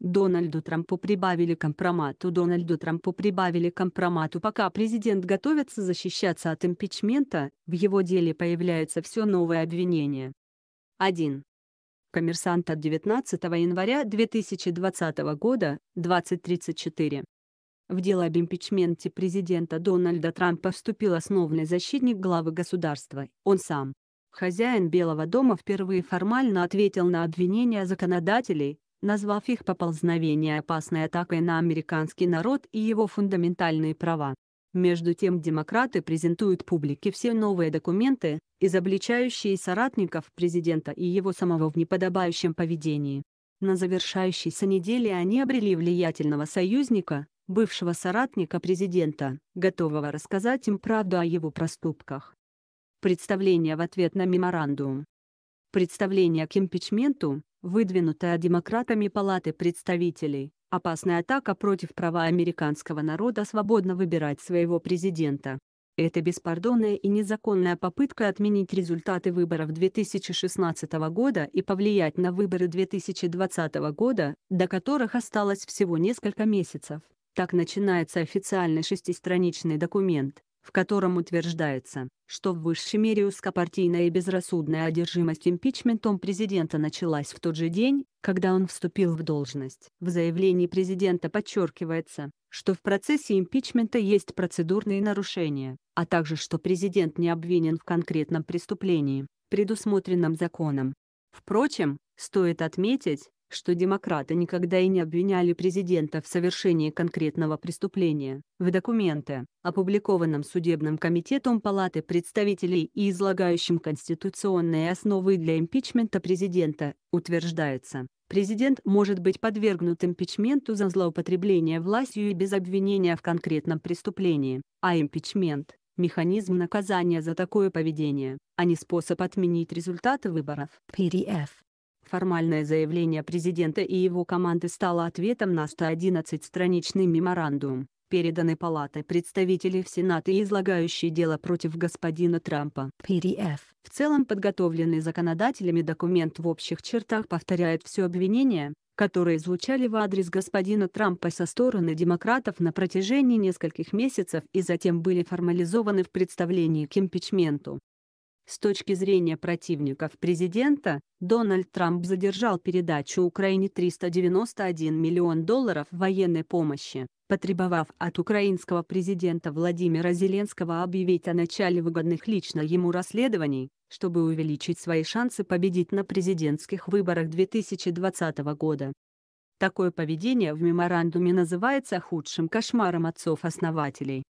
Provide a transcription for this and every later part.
Дональду Трампу прибавили компромату, Дональду Трампу прибавили компромату. Пока президент готовится защищаться от импичмента, в его деле появляются все новые обвинения. 1. Коммерсант от 19 января 2020 года, 2034. В дело об импичменте президента Дональда Трампа вступил основной защитник главы государства, он сам. Хозяин Белого дома впервые формально ответил на обвинения законодателей, назвав их поползновение опасной атакой на американский народ и его фундаментальные права. Между тем демократы презентуют публике все новые документы, изобличающие соратников президента и его самого в неподобающем поведении. На завершающейся неделе они обрели влиятельного союзника, бывшего соратника президента, готового рассказать им правду о его проступках. Представление в ответ на меморандум. Представление к импичменту, выдвинутая демократами Палаты представителей, опасная атака против права американского народа свободно выбирать своего президента. Это беспардонная и незаконная попытка отменить результаты выборов 2016 года и повлиять на выборы 2020 года, до которых осталось всего несколько месяцев. Так начинается официальный шестистраничный документ, в котором утверждается, что в высшей мере узкопартийная и безрассудная одержимость импичментом президента началась в тот же день, когда он вступил в должность. В заявлении президента подчеркивается, что в процессе импичмента есть процедурные нарушения, а также что президент не обвинен в конкретном преступлении, предусмотренном законом. Впрочем, стоит отметить, что демократы никогда и не обвиняли президента в совершении конкретного преступления. В документе, опубликованном Судебным комитетом Палаты представителей и излагающем конституционные основы для импичмента президента, утверждается, президент может быть подвергнут импичменту за злоупотребление властью и без обвинения в конкретном преступлении, а импичмент – механизм наказания за такое поведение, а не способ отменить результаты выборов. PDF Формальное заявление президента и его команды стало ответом на 111-страничный меморандум, переданный Палатой представителей в Сенат и излагающий дело против господина Трампа. PDF. В целом подготовленный законодателями документ в общих чертах повторяет все обвинения, которые звучали в адрес господина Трампа со стороны демократов на протяжении нескольких месяцев и затем были формализованы в представлении к импичменту. С точки зрения противников президента, Дональд Трамп задержал передачу Украине 391 миллион долларов военной помощи, потребовав от украинского президента Владимира Зеленского объявить о начале выгодных лично ему расследований, чтобы увеличить свои шансы победить на президентских выборах 2020 года. Такое поведение в меморандуме называется худшим кошмаром отцов-основателей.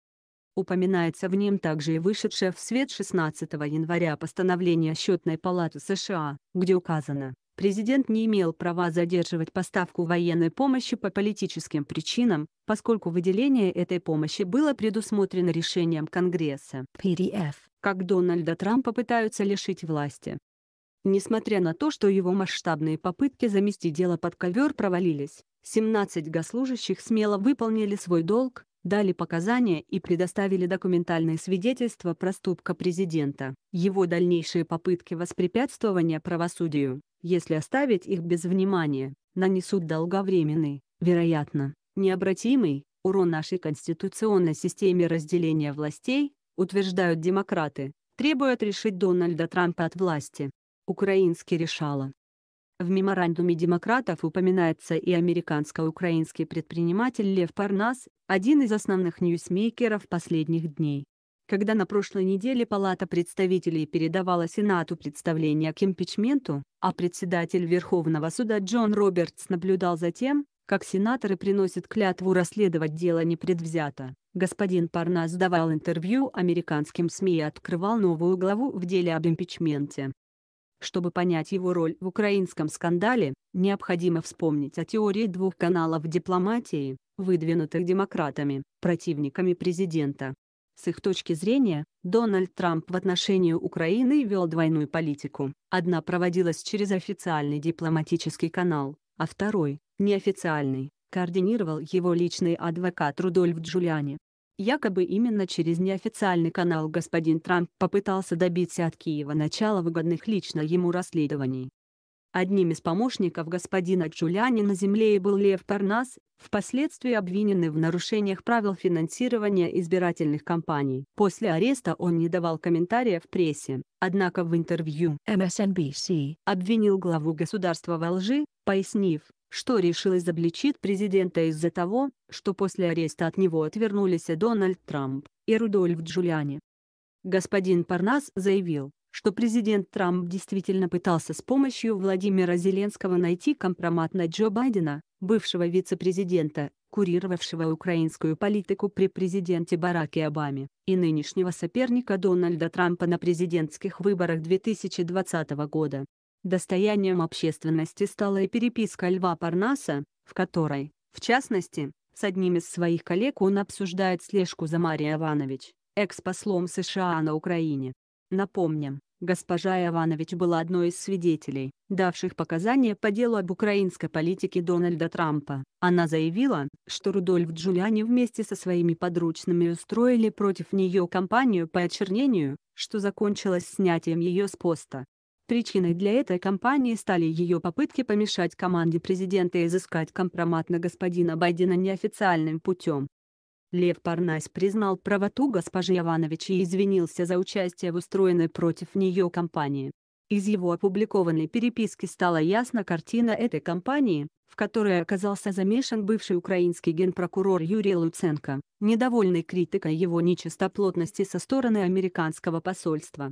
Упоминается в нем также и вышедшее в свет 16 января постановление Счетной палаты США, где указано, президент не имел права задерживать поставку военной помощи по политическим причинам, поскольку выделение этой помощи было предусмотрено решением Конгресса. PDF. Как Дональда Трампа пытаются лишить власти. Несмотря на то, что его масштабные попытки замести дело под ковер провалились, 17 госслужащих смело выполнили свой долг, дали показания и предоставили документальные свидетельства проступка президента, его дальнейшие попытки воспрепятствования правосудию, если оставить их без внимания, нанесут долговременный, вероятно, необратимый, урон нашей конституционной системе разделения властей, утверждают демократы, требуют решить Дональда Трампа от власти. Украинский решала. В меморандуме демократов упоминается и американско-украинский предприниматель Лев Парнас, один из основных ньюсмейкеров последних дней. Когда на прошлой неделе Палата представителей передавала Сенату представление к импичменту, а председатель Верховного суда Джон Робертс наблюдал за тем, как сенаторы приносят клятву расследовать дело непредвзято, господин Парнас давал интервью американским СМИ и открывал новую главу в деле об импичменте. Чтобы понять его роль в украинском скандале, необходимо вспомнить о теории двух каналов дипломатии, выдвинутых демократами, противниками президента. С их точки зрения, Дональд Трамп в отношении Украины вел двойную политику. Одна проводилась через официальный дипломатический канал, а второй – неофициальный. Координировал его личный адвокат Рудольф Джулиани. Якобы именно через неофициальный канал господин Трамп попытался добиться от Киева начала выгодных лично ему расследований. Одним из помощников господина Джулиани на земле и был Лев Парнас, впоследствии обвиненный в нарушениях правил финансирования избирательных кампаний. После ареста он не давал комментариев прессе, однако в интервью MSNBC обвинил главу государства во лжи, пояснив, что решил изобличить президента из-за того, что после ареста от него отвернулись Дональд Трамп, и Рудольф Джулиани. Господин Парнас заявил, что президент Трамп действительно пытался с помощью Владимира Зеленского найти компромат на Джо Байдена, бывшего вице-президента, курировавшего украинскую политику при президенте Бараке Обаме, и нынешнего соперника Дональда Трампа на президентских выборах 2020 года. Достоянием общественности стала и переписка Льва Парнаса, в которой, в частности, с одним из своих коллег он обсуждает слежку за Мария Иванович, экс-послом США на Украине. Напомним, госпожа Иванович была одной из свидетелей, давших показания по делу об украинской политике Дональда Трампа. Она заявила, что Рудольф Джулиани вместе со своими подручными устроили против нее кампанию по очернению, что закончилось снятием ее с поста. Причиной для этой кампании стали ее попытки помешать команде президента изыскать компромат на господина Байдена неофициальным путем. Лев Парнас признал правоту госпожи Ивановича и извинился за участие в устроенной против нее кампании. Из его опубликованной переписки стала ясна картина этой кампании, в которой оказался замешан бывший украинский генпрокурор Юрий Луценко, недовольный критикой его нечистоплотности со стороны американского посольства.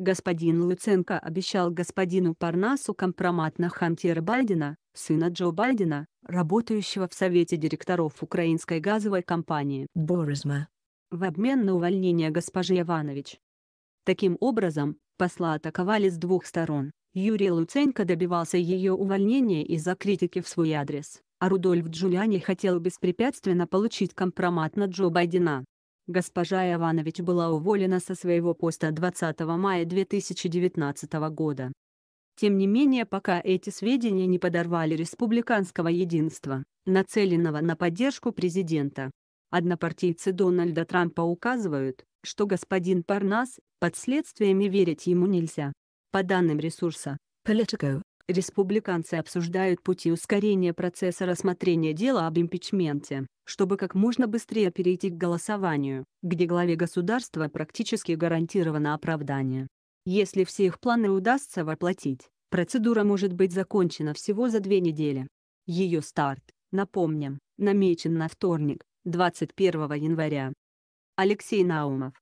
Господин Луценко обещал господину Парнасу компромат на Хантера Байдена, сына Джо Байдена, работающего в Совете директоров украинской газовой компании «Борзма», в обмен на увольнение госпожи Иванович. Таким образом, посла атаковали с двух сторон. Юрий Луценко добивался ее увольнения из-за критики в свой адрес, а Рудольф Джулиани хотел беспрепятственно получить компромат на Джо Байдена. Госпожа Иванович была уволена со своего поста 20 мая 2019 года. Тем не менее, пока эти сведения не подорвали республиканского единства, нацеленного на поддержку президента. Однопартийцы Дональда Трампа указывают, что господин Парнас под следствиями верить ему нельзя. По данным ресурса Politico, Республиканцы обсуждают пути ускорения процесса рассмотрения дела об импичменте, чтобы как можно быстрее перейти к голосованию, где главе государства практически гарантировано оправдание. Если все их планы удастся воплотить, процедура может быть закончена всего за две недели. Ее старт, напомним, намечен на вторник, 21 января. Алексей Наумов